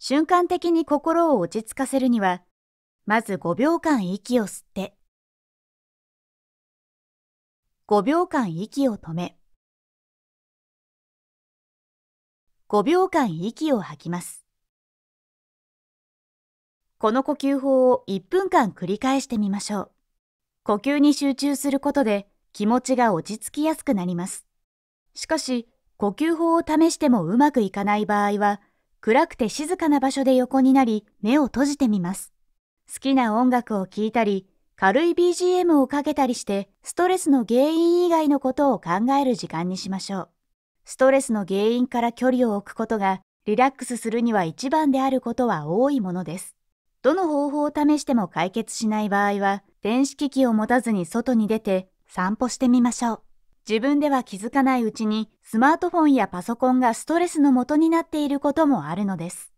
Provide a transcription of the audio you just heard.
瞬間的に心を落ち着かせるには、まず5秒間息を吸って、5秒間息を止め、5秒間息を吐きます。この呼吸法を1分間繰り返してみましょう。呼吸に集中することで気持ちが落ち着きやすくなります。しかし、呼吸法を試してもうまくいかない場合は、暗くて静かな場所で横になり目を閉じてみます。好きな音楽を聴いたり、軽い BGM をかけたりして、ストレスの原因以外のことを考える時間にしましょう。ストレスの原因から距離を置くことが、リラックスするには一番であることは多いものです。どの方法を試しても解決しない場合は、電子機器を持たずに外に出て散歩してみましょう。自分では気づかないうちにスマートフォンやパソコンがストレスの元になっていることもあるのです。